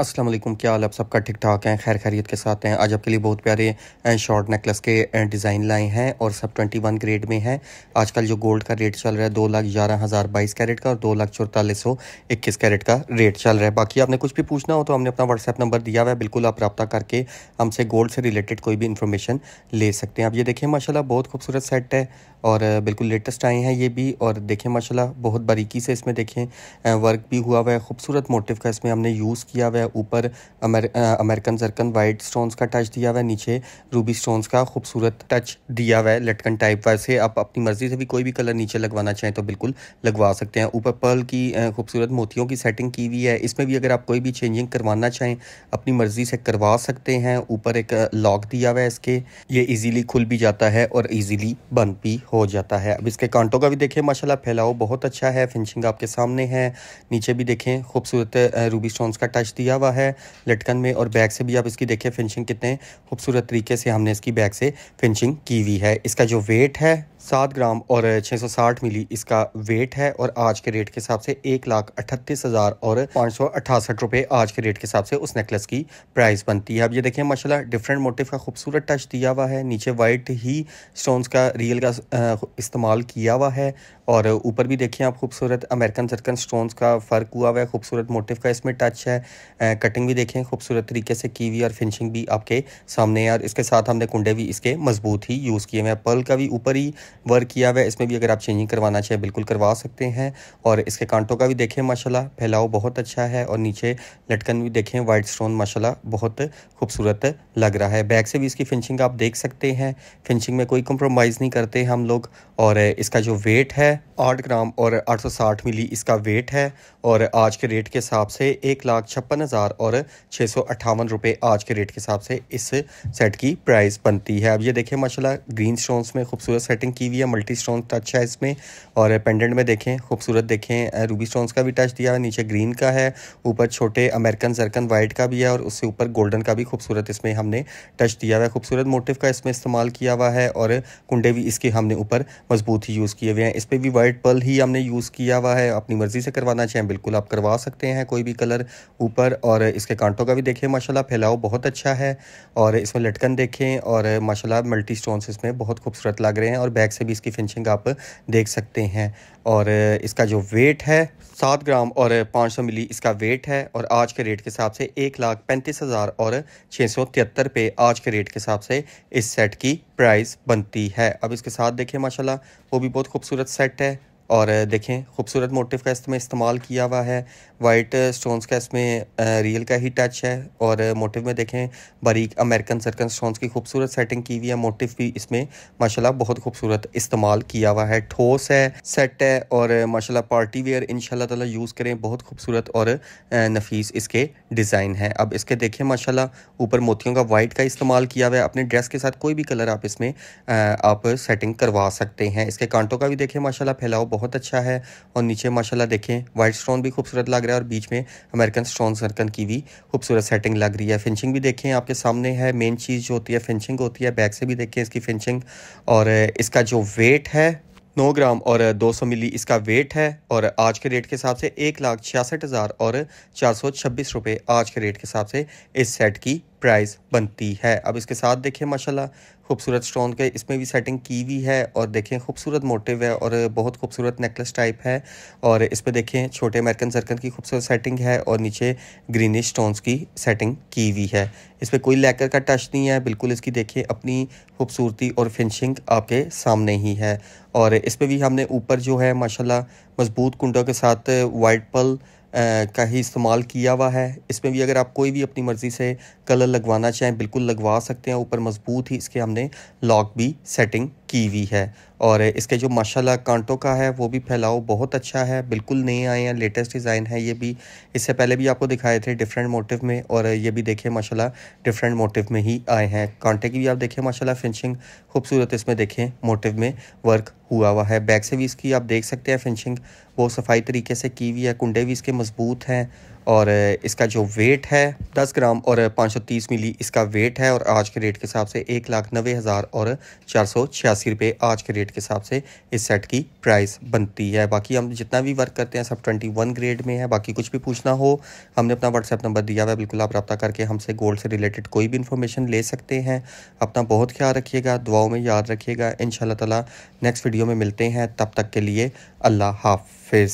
अस्सलाम वालेकुम क्या हाल आप सबका ठीक ठाक हैं खैर खैरियत के साथ हैं आज आपके लिए बहुत प्यारे शॉर्ट नेकलेस के डिज़ाइन लाए हैं और सब 21 ग्रेड में हैं आजकल जो गोल्ड का रेट चल रहा है दो लाख ग्यारह हज़ार बाईस कैरेट का और दो लाख चौतालीस सौ इक्कीस कैरेट का रेट चल रहा है बाकी आपने कुछ भी पूछना हो तो हमने अपना व्हाट्सएप नंबर दिया हुआ है बिल्कुल आप रब्ता करके हमसे गोल्ड से रिलेटेड कोई भी इन्फॉर्मेशन ले सकते हैं आप ये देखें माशाला बहुत खूबसूरत सेट है और बिल्कुल लेटेस्ट आए हैं ये भी और देखें माशाला बहुत बारीकी से इसमें देखें वर्क भी हुआ हुआ है खूबसूरत मोटिव का इसमें हमने यूज़ किया हुआ है ऊपर अमेर, अमेरिकन जरकन वाइट स्टोन्स का टच दिया हुआ है नीचे रूबी स्टोन्स का खूबसूरत टच दिया हुआ है लटकन टाइप वैसे आप अपनी मर्ज़ी से भी कोई भी कलर नीचे लगवाना चाहें तो बिल्कुल लगवा सकते हैं ऊपर पर्ल की खूबसूरत मोतियों की सेटिंग की हुई है इसमें भी अगर आप कोई भी चेंजिंग करवाना चाहें अपनी मर्ज़ी से करवा सकते हैं ऊपर एक लॉक दिया हुआ है इसके ये ईजिली खुल भी जाता है और ईजिली बंद भी हो जाता है अब इसके कांटों का भी देखें माशाल्लाह फैलाओ बहुत अच्छा है फिनिशिंग आपके सामने है नीचे भी देखें खूबसूरत रूबी स्टोन्स का टच दिया हुआ है लटकन में और बैक से भी आप इसकी देखिए फिनिशिंग कितने खूबसूरत तरीके से हमने इसकी बैक से फिनिशिंग की हुई है इसका जो वेट है सात ग्राम और 660 मिली इसका वेट है और आज के रेट के हिसाब से एक लाख अठतीस हज़ार और पाँच सौ अठासठ रुपये आज के रेट के हिसाब से उस नेकलेस की प्राइस बनती है अब ये देखें माशाल्लाह डिफरेंट मोटिव का खूबसूरत टच दिया हुआ है नीचे वाइट ही स्टोन्स का रियल का इस्तेमाल किया हुआ है और ऊपर भी देखिए आप खूबसूरत अमेरिकन सरकन स्टोन्स का फ़र्क हुआ हुआ है खूबसूरत मोटिव का इसमें टच है कटिंग भी देखें खूबसूरत तरीके से की हुई और फिनिशिंग भी आपके सामने है और इसके साथ हमने कुंडे भी इसके मजबूत ही यूज़ किए हुए हैं पर्ल का भी ऊपर ही वर्क किया हुआ है इसमें भी अगर आप चेंजिंग करवाना चाहें बिल्कुल करवा सकते हैं और इसके कांटों का भी देखें माशाल्लाह फैलाव बहुत अच्छा है और नीचे लटकन भी देखें वाइट स्टोन माशाल्लाह बहुत खूबसूरत लग रहा है बैक से भी इसकी फिनिशिंग आप देख सकते हैं फिनिशिंग में कोई कंप्रोमाइज़ नहीं करते हम लोग और इसका जो वेट है आठ ग्राम और आठ सौ साठ मिली इसका वेट है और आज के रेट के हिसाब से एक लाख छप्पन हज़ार और छः सौ अट्ठावन रुपये आज के रेट के हिसाब से इस सेट की प्राइस बनती है अब ये देखें माशाल्लाह ग्रीन स्टोन्स में खूबसूरत सेटिंग की हुई है मल्टी स्टोन टच है इसमें और पेंडेंट में देखें खूबसूरत देखें रूबी स्टोन्स का भी टच दिया है नीचे ग्रीन का है ऊपर छोटे अमेरिकन जरकन वाइट का भी है और उससे ऊपर गोल्डन का भी खूबसूरत इसमें हमने टच दिया हुआ है खूबसूरत मोटिव का इसमें इस्तेमाल किया हुआ है और कुंडे भी इसके हमने ऊपर मजबूत ही यूज़ किए हुए हैं इस पर भी वाइट वाइट पर्ल ही हमने यूज़ किया हुआ है अपनी मर्ज़ी से करवाना चाहें बिल्कुल आप करवा सकते हैं कोई भी कलर ऊपर और इसके कांटों का भी देखें माशाल्लाह फैलाओ बहुत अच्छा है और इसमें लटकन देखें और माशाल्लाह मल्टी स्टोन्स इसमें बहुत खूबसूरत लग रहे हैं और बैक से भी इसकी फिनिशिंग आप देख सकते हैं और इसका जो वेट है सात ग्राम और पाँच सौ मिली इसका वेट है और आज के रेट के हिसाब से एक लाख पैंतीस हज़ार और छः सौ तिहत्तर पे आज के रेट के हिसाब से इस सेट की प्राइस बनती है अब इसके साथ देखिए माशाल्लाह वो भी बहुत खूबसूरत सेट है और देखें खूबसूरत मोटिव का इसमें इस्तेमाल किया हुआ है वाइट स्टोन्स का इसमें रियल का ही टच है और मोटिव में देखें बारीक अमेरिकन सर्कन स्टोन्स की खूबसूरत सेटिंग की हुई है मोटिव भी इसमें माशाल्लाह बहुत खूबसूरत इस्तेमाल किया हुआ है ठोस है सेट है और माशाल्लाह पार्टी वेयर इन ताला यूज़ करें बहुत खूबसूरत और नफीस इसके डिज़ाइन है अब इसके देखें माशाल्लाह ऊपर मोतियों का वाइट का इस्तेमाल किया हुआ है अपने ड्रेस के साथ कोई भी कलर आप इसमें आप सेटिंग करवा सकते हैं इसके कांटों का भी देखें माशाला फैलाओ बहुत बहुत अच्छा है और नीचे माशाल्लाह देखें वाइट स्टोन भी खूबसूरत लग रहा है और बीच में अमेरिकन स्टोन सर्कन की भी खूबसूरत सेटिंग लग रही है फिनिशिंग भी देखें आपके सामने है मेन चीज़ जो होती है फिनिशिंग होती है बैक से भी देखें इसकी फिनिशिंग और इसका जो वेट है नौ ग्राम और 200 मिली इसका वेट है और आज के रेट के हिसाब से एक लाख छियासठ हज़ार और चार सौ छब्बीस रुपये आज के रेट के हिसाब से इस सेट की प्राइस बनती है अब इसके साथ देखें माशाल्लाह खूबसूरत स्टोन के इसमें भी सेटिंग की हुई है और देखें खूबसूरत मोटिव है और बहुत खूबसूरत नेकलेस टाइप है और इस पर देखें छोटे अमेरिकन सर्कल की खूबसूरत सेटिंग है और नीचे ग्रीनिश स्टोन्स की सेटिंग की हुई है इस पर कोई लैकर का टच नहीं है बिल्कुल इसकी देखें अपनी खूबसूरती और फिनिशिंग आपके सामने ही है और इस पर भी हमने ऊपर जो है माशाल्लाह मज़बूत कुंडों के साथ वाइट पल का ही इस्तेमाल किया हुआ है इसमें भी अगर आप कोई भी अपनी मर्ज़ी से कलर लगवाना चाहें बिल्कुल लगवा सकते हैं ऊपर मज़बूत ही इसके हमने लॉक भी सेटिंग की हुई है और इसके जो माशाल्लाह कांटों का है वो भी फैलाओ बहुत अच्छा है बिल्कुल नए आए हैं लेटेस्ट डिज़ाइन है ये भी इससे पहले भी आपको दिखाए थे डिफरेंट मोटिव में और ये भी देखें माशाल्लाह डिफरेंट मोटिव में ही आए हैं कांटे की भी आप देखें माशाल्लाह फिनिशिंग खूबसूरत इसमें देखें मोटिव में वर्क हुआ हुआ है बैक से भी इसकी आप देख सकते हैं फिनिशिंग वो सफाई तरीके से की हुई है कुंडे भी इसके मजबूत हैं और इसका जो वेट है 10 ग्राम और 530 मिली इसका वेट है और आज के रेट के हिसाब से एक लाख नबे हज़ार और चार सौ छियासी रुपये आज के रेट के हिसाब से इस सेट की प्राइस बनती है बाकी हम जितना भी वर्क करते हैं सब 21 ग्रेड में है बाकी कुछ भी पूछना हो हमने अपना व्हाट्सएप नंबर दिया हुआ है बिल्कुल आप रब्ता करके हमसे गोल्ड से रिलेटेड कोई भी इन्फॉर्मेशन ले सकते हैं अपना बहुत ख्याल रखिएगा दुआओं में याद रखिएगा इन तला नेक्स्ट वीडियो में मिलते हैं तब तक के लिए अल्लाह हाफिज़